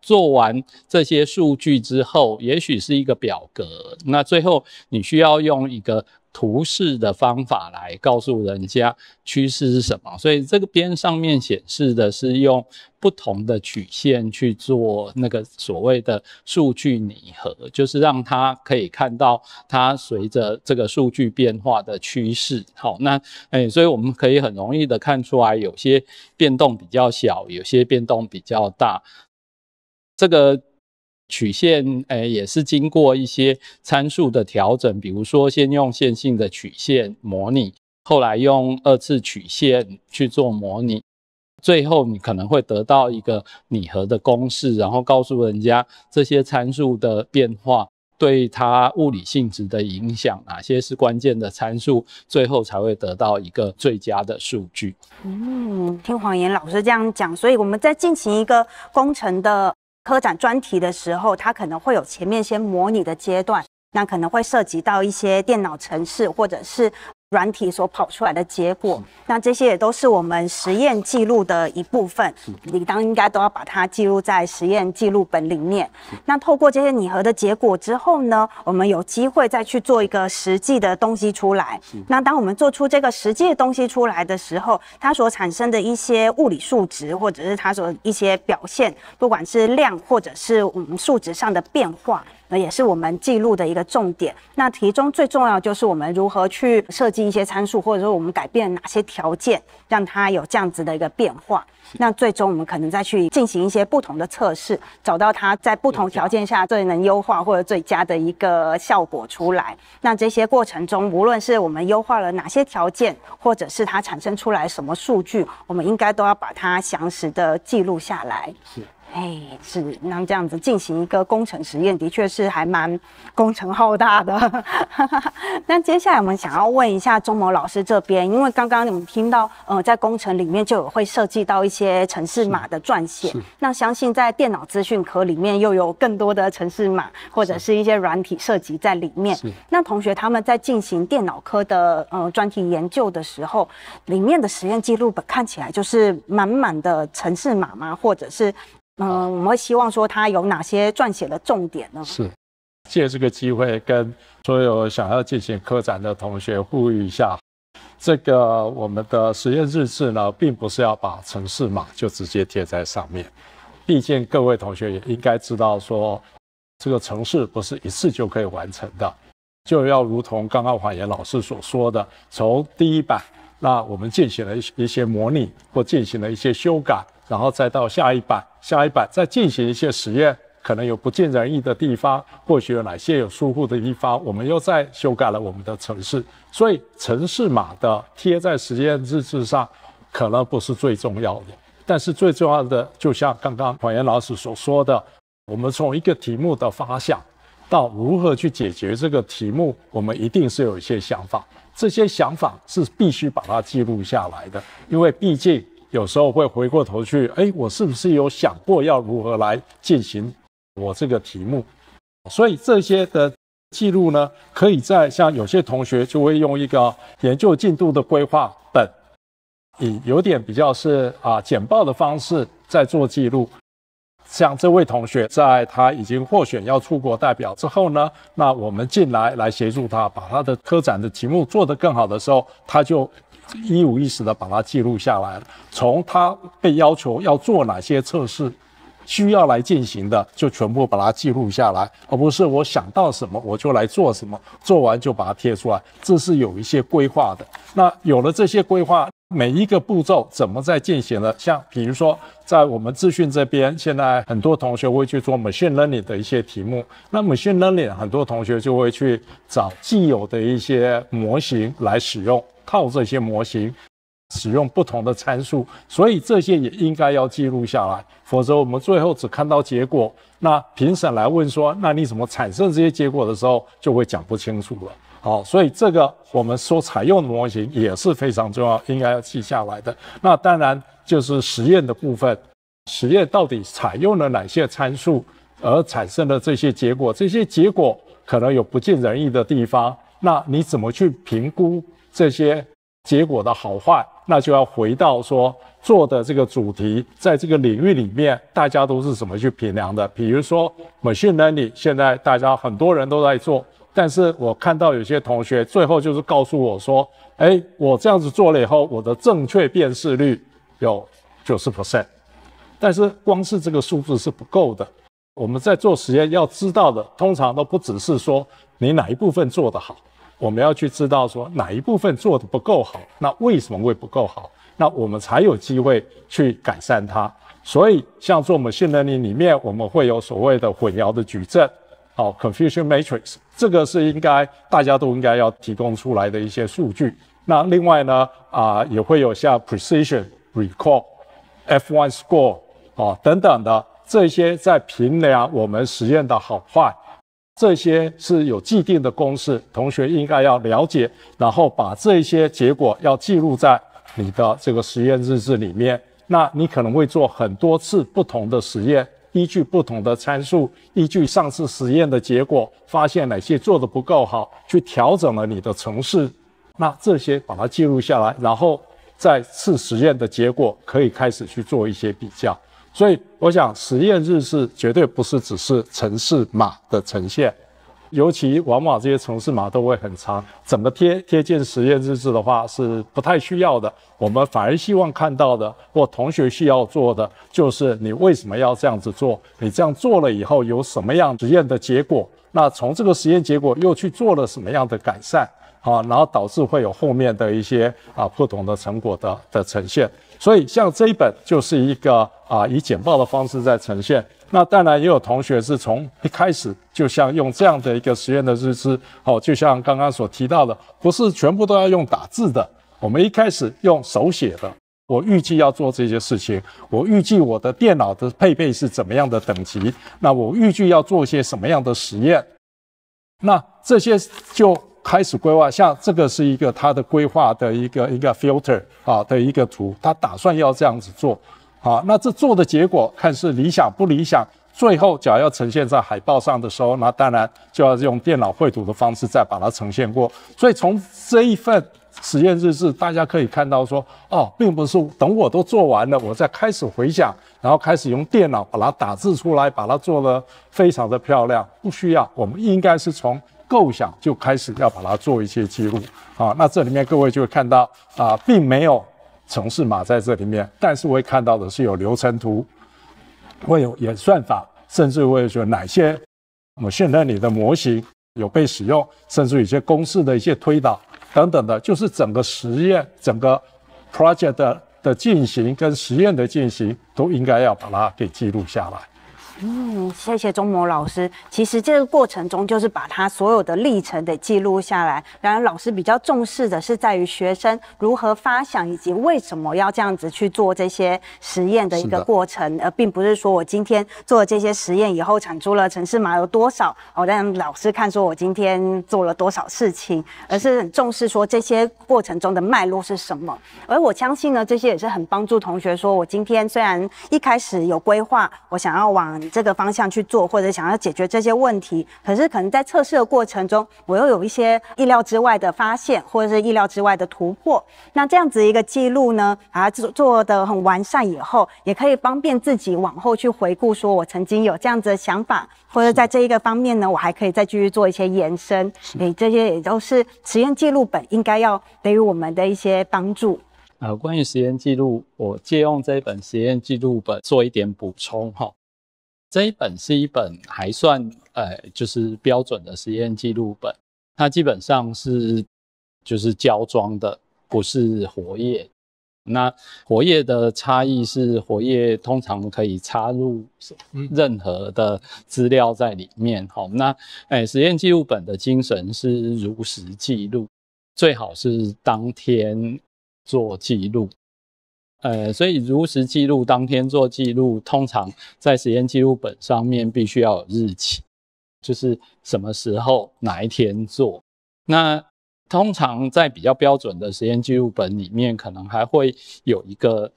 做完这些数据之后，也许是一个表格。那最后你需要用一个图示的方法来告诉人家趋势是什么。所以这个边上面显示的是用不同的曲线去做那个所谓的数据拟合，就是让它可以看到它随着这个数据变化的趋势。好，那哎，所以我们可以很容易的看出来，有些变动比较小，有些变动比较大。这个曲线，哎，也是经过一些参数的调整，比如说先用线性的曲线模拟，后来用二次曲线去做模拟，最后你可能会得到一个拟合的公式，然后告诉人家这些参数的变化对它物理性质的影响，哪些是关键的参数，最后才会得到一个最佳的数据。嗯，听黄岩老师这样讲，所以我们在进行一个工程的。科展专题的时候，它可能会有前面先模拟的阶段，那可能会涉及到一些电脑程式或者是。软体所跑出来的结果，那这些也都是我们实验记录的一部分，理当应该都要把它记录在实验记录本里面。那透过这些拟合的结果之后呢，我们有机会再去做一个实际的东西出来。那当我们做出这个实际的东西出来的时候，它所产生的一些物理数值，或者是它所一些表现，不管是量或者是我们数值上的变化，那也是我们记录的一个重点。那其中最重要就是我们如何去设计。一些参数，或者说我们改变哪些条件，让它有这样子的一个变化。那最终我们可能再去进行一些不同的测试，找到它在不同条件下最能优化或者最佳的一个效果出来。那这些过程中，无论是我们优化了哪些条件，或者是它产生出来什么数据，我们应该都要把它详实的记录下来。是。哎，是，那这样子进行一个工程实验，的确是还蛮工程浩大的。那接下来我们想要问一下钟某老师这边，因为刚刚你们听到，呃，在工程里面就有会涉及到一些城市码的撰写，那相信在电脑资讯科里面又有更多的城市码或者是一些软体设计在里面。那同学他们在进行电脑科的呃专题研究的时候，里面的实验记录本看起来就是满满的城市码吗？或者是？嗯，我们会希望说它有哪些撰写的重点呢？是借这个机会跟所有想要进行科展的同学呼吁一下，这个我们的实验日志呢，并不是要把城市码就直接贴在上面，毕竟各位同学也应该知道说，这个城市不是一次就可以完成的，就要如同刚刚黄岩老师所说的，从第一版。那我们进行了一一些模拟，或进行了一些修改，然后再到下一版，下一版再进行一些实验，可能有不尽人意的地方，或许有哪些有疏忽的地方，我们又在修改了我们的程式。所以程式码的贴在实验日志上，可能不是最重要的，但是最重要的，就像刚刚黄岩老师所说的，我们从一个题目的发想，到如何去解决这个题目，我们一定是有一些想法。这些想法是必须把它记录下来的，因为毕竟有时候会回过头去，哎，我是不是有想过要如何来进行我这个题目？所以这些的记录呢，可以在像有些同学就会用一个研究进度的规划本，以有点比较是啊简报的方式在做记录。像这位同学，在他已经获选要出国代表之后呢，那我们进来来协助他，把他的科展的题目做得更好的时候，他就一五一十的把它记录下来了。从他被要求要做哪些测试，需要来进行的，就全部把它记录下来，而不是我想到什么我就来做什么，做完就把它贴出来，这是有一些规划的。那有了这些规划。每一个步骤怎么在进行呢？像比如说，在我们资讯这边，现在很多同学会去做 machine learning 的一些题目。那 machine learning 很多同学就会去找既有的一些模型来使用，套这些模型，使用不同的参数。所以这些也应该要记录下来，否则我们最后只看到结果。那评审来问说，那你怎么产生这些结果的时候，就会讲不清楚了。好，所以这个我们所采用的模型也是非常重要，应该要记下来的。那当然就是实验的部分，实验到底采用了哪些参数，而产生的这些结果？这些结果可能有不尽人意的地方，那你怎么去评估这些结果的好坏？那就要回到说做的这个主题，在这个领域里面，大家都是怎么去评量的？比如说 machine learning，现在大家很多人都在做。但是我看到有些同学最后就是告诉我说，哎，我这样子做了以后，我的正确辨识率有九十 percent，但是光是这个数字是不够的。我们在做实验要知道的，通常都不只是说你哪一部分做得好，我们要去知道说哪一部分做得不够好，那为什么会不够好？那我们才有机会去改善它。所以像做我们性能营里面，我们会有所谓的混淆的矩阵。好，confusion matrix 这个是应该大家都应该要提供出来的一些数据。那另外呢，啊，也会有像 precision、recall、F1 score 啊等等的这些，在衡量我们实验的好坏。这些是有既定的公式，同学应该要了解，然后把这些结果要记录在你的这个实验日志里面。那你可能会做很多次不同的实验。依据不同的参数，依据上次实验的结果，发现哪些做的不够好，去调整了你的程式。那这些把它记录下来，然后再次实验的结果可以开始去做一些比较。所以，我想实验日是绝对不是只是程式码的呈现。尤其往往这些城市码都会很长，整个贴贴近实验日志的话是不太需要的。我们反而希望看到的，或同学需要做的，就是你为什么要这样子做？你这样做了以后有什么样实验的结果？那从这个实验结果又去做了什么样的改善？啊，然后导致会有后面的一些啊不同的成果的的呈现。所以像这一本就是一个啊以简报的方式在呈现。那当然也有同学是从一开始就像用这样的一个实验的日志，哦，就像刚刚所提到的，不是全部都要用打字的，我们一开始用手写的。我预计要做这些事情，我预计我的电脑的配备是怎么样的等级，那我预计要做一些什么样的实验，那这些就开始规划。像这个是一个他的规划的一个一个 filter 啊的一个图，他打算要这样子做。好，那这做的结果看是理想不理想？最后，只要要呈现在海报上的时候，那当然就要用电脑绘图的方式再把它呈现过。所以从这一份实验日志，大家可以看到说，哦，并不是等我都做完了，我再开始回想，然后开始用电脑把它打字出来，把它做得非常的漂亮。不需要，我们应该是从构想就开始要把它做一些记录。好，那这里面各位就会看到啊，并没有。程式码在这里面，但是会看到的是有流程图，会有演算法，甚至会说哪些我们训练里的模型有被使用，甚至有些公式的一些推导等等的，就是整个实验、整个 project 的进行跟实验的进行都应该要把它给记录下来。嗯，谢谢钟某老师。其实这个过程中，就是把他所有的历程得记录下来。然而，老师比较重视的是，在于学生如何发想，以及为什么要这样子去做这些实验的一个过程，而并不是说我今天做了这些实验以后，产出了城市码有多少哦，让老师看说我今天做了多少事情，而是很重视说这些过程中的脉络是什么。而我相信呢，这些也是很帮助同学说，我今天虽然一开始有规划，我想要往。这个方向去做，或者想要解决这些问题，可是可能在测试的过程中，我又有一些意料之外的发现，或者是意料之外的突破。那这样子一个记录呢，把它做做的很完善以后，也可以方便自己往后去回顾，说我曾经有这样子的想法，或者在这一个方面呢，我还可以再继续做一些延伸。诶，这些也都是实验记录本应该要给予我们的一些帮助。呃，关于实验记录，我借用这一本实验记录本做一点补充哈。这一本是一本还算，呃，就是标准的实验记录本。它基本上是就是胶装的，不是活页。那活页的差异是活页通常可以插入任何的资料在里面。好，那哎，实验记录本的精神是如实记录，最好是当天做记录。呃，所以如实记录当天做记录，通常在实验记录本上面必须要有日期，就是什么时候哪一天做。那通常在比较标准的实验记录本里面，可能还会有一个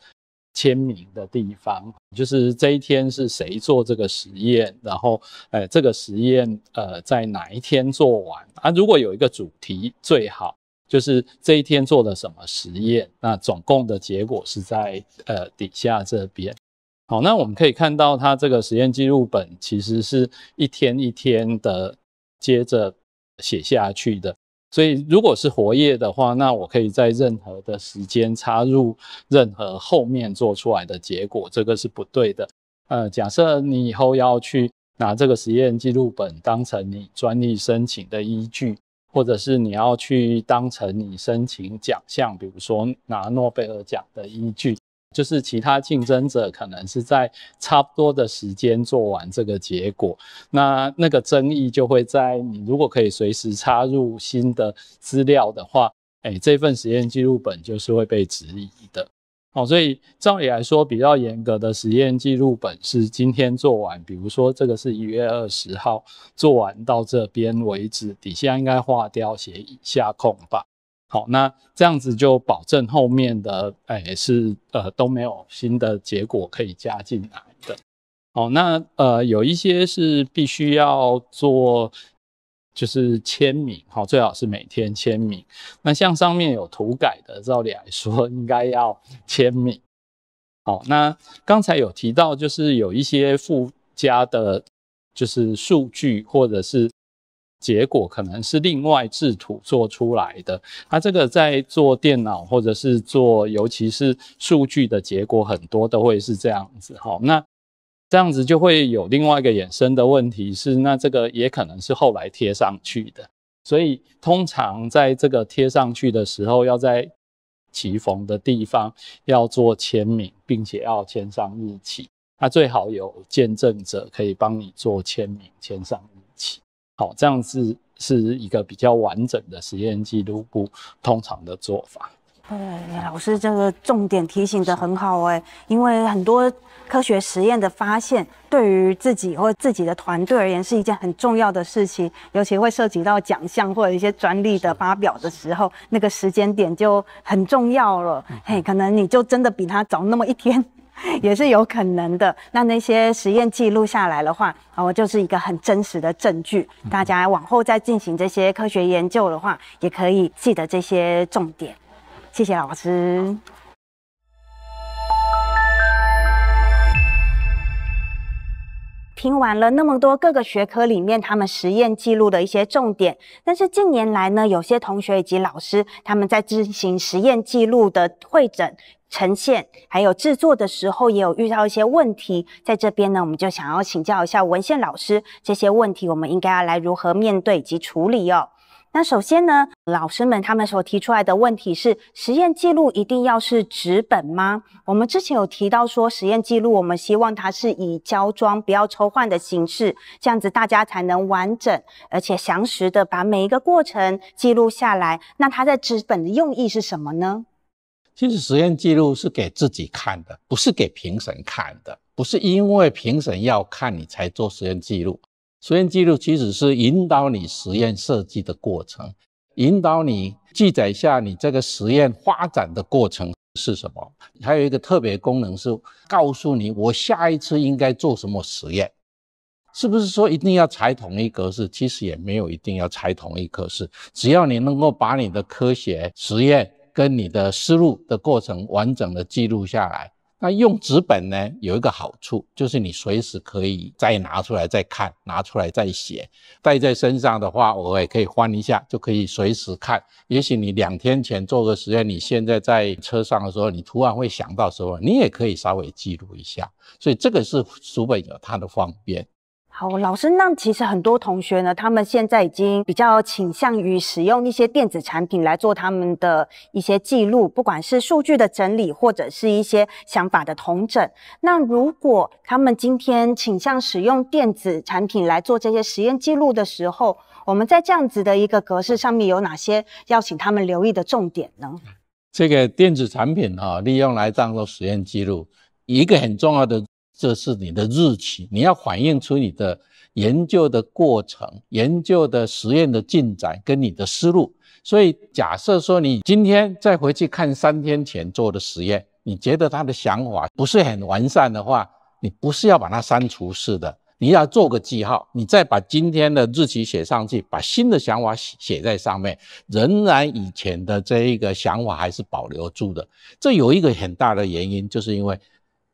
签名的地方，就是这一天是谁做这个实验，然后，呃，这个实验呃在哪一天做完？啊，如果有一个主题最好。就是这一天做了什么实验，那总共的结果是在呃底下这边。好，那我们可以看到它这个实验记录本其实是一天一天的接着写下去的。所以如果是活页的话，那我可以在任何的时间插入任何后面做出来的结果，这个是不对的。呃，假设你以后要去拿这个实验记录本当成你专利申请的依据。或者是你要去当成你申请奖项，比如说拿诺贝尔奖的依据，就是其他竞争者可能是在差不多的时间做完这个结果，那那个争议就会在你如果可以随时插入新的资料的话，哎，这份实验记录本就是会被质疑的。哦，所以照理来说，比较严格的实验记录本是今天做完。比如说，这个是一月二十号做完到这边为止，底下应该划掉写以下空吧。好，那这样子就保证后面的哎是呃都没有新的结果可以加进来的。好，那呃有一些是必须要做。就是签名，好，最好是每天签名。那像上面有涂改的，照理来说应该要签名。好，那刚才有提到，就是有一些附加的，就是数据或者是结果，可能是另外制图做出来的。那这个在做电脑或者是做，尤其是数据的结果，很多都会是这样子。好，那。这样子就会有另外一个衍生的问题是，那这个也可能是后来贴上去的，所以通常在这个贴上去的时候，要在齐缝的地方要做签名，并且要签上日期。那最好有见证者可以帮你做签名、签上日期。好，这样子是一个比较完整的实验记录簿，通常的做法。对，老师这个重点提醒的很好哎，因为很多科学实验的发现，对于自己或自己的团队而言是一件很重要的事情，尤其会涉及到奖项或者一些专利的发表的时候，那个时间点就很重要了。嘿，可能你就真的比他早那么一天，也是有可能的。那那些实验记录下来的话哦，我就是一个很真实的证据。大家往后再进行这些科学研究的话，也可以记得这些重点。谢谢老师。听完了那么多各个学科里面他们实验记录的一些重点，但是近年来呢，有些同学以及老师他们在进行实验记录的会诊、呈现还有制作的时候，也有遇到一些问题。在这边呢，我们就想要请教一下文献老师，这些问题我们应该要来如何面对及处理哦。那首先呢，老师们他们所提出来的问题是：实验记录一定要是纸本吗？我们之前有提到说，实验记录我们希望它是以胶装、不要抽换的形式，这样子大家才能完整而且详实的把每一个过程记录下来。那它在纸本的用意是什么呢？其实实验记录是给自己看的，不是给评审看的，不是因为评审要看你才做实验记录。实验记录其实是引导你实验设计的过程，引导你记载下你这个实验发展的过程是什么。还有一个特别功能是告诉你，我下一次应该做什么实验。是不是说一定要裁统一格式？其实也没有一定要裁统一格式，只要你能够把你的科学实验跟你的思路的过程完整的记录下来。那用纸本呢，有一个好处，就是你随时可以再拿出来再看，拿出来再写。带在身上的话，我也可以翻一下，就可以随时看。也许你两天前做个实验，你现在在车上的时候，你突然会想到什么，你也可以稍微记录一下。所以这个是书本有它的方便。好，老师，那其实很多同学呢，他们现在已经比较倾向于使用一些电子产品来做他们的一些记录，不管是数据的整理，或者是一些想法的统整。那如果他们今天倾向使用电子产品来做这些实验记录的时候，我们在这样子的一个格式上面有哪些要请他们留意的重点呢？这个电子产品哦，利用来当做实验记录，一个很重要的。这是你的日期，你要反映出你的研究的过程、研究的实验的进展跟你的思路。所以，假设说你今天再回去看三天前做的实验，你觉得他的想法不是很完善的话，你不是要把它删除式的，你要做个记号，你再把今天的日期写上去，把新的想法写在上面，仍然以前的这一个想法还是保留住的。这有一个很大的原因，就是因为。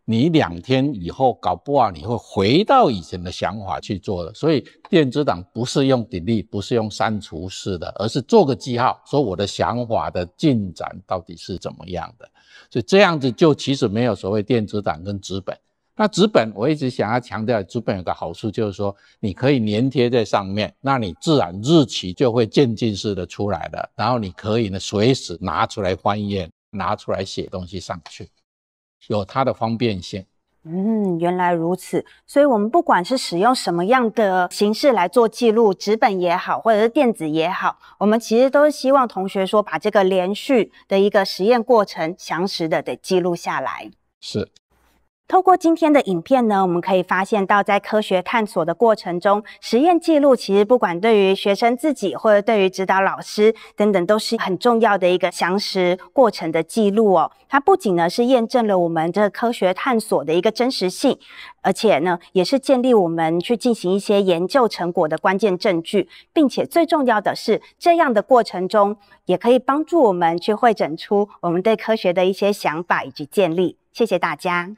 你两天以后搞不好你会回到以前的想法去做的。所以电子档不是用 delete，不是用删除式的，而是做个记号，说我的想法的进展到底是怎么样的。所以这样子就其实没有所谓电子档跟纸本。那纸本我一直想要强调，纸本有个好处就是说你可以粘贴在上面，那你自然日期就会渐进式的出来了，然后你可以呢随时拿出来翻页，拿出来写东西上去。有它的方便性，嗯，原来如此。所以，我们不管是使用什么样的形式来做记录，纸本也好，或者是电子也好，我们其实都是希望同学说把这个连续的一个实验过程详实的得记录下来。是。透过今天的影片呢，我们可以发现到，在科学探索的过程中，实验记录其实不管对于学生自己，或者对于指导老师等等，都是很重要的一个详实过程的记录哦。它不仅呢是验证了我们这科学探索的一个真实性，而且呢也是建立我们去进行一些研究成果的关键证据，并且最重要的是，这样的过程中也可以帮助我们去会诊出我们对科学的一些想法以及建立。谢谢大家。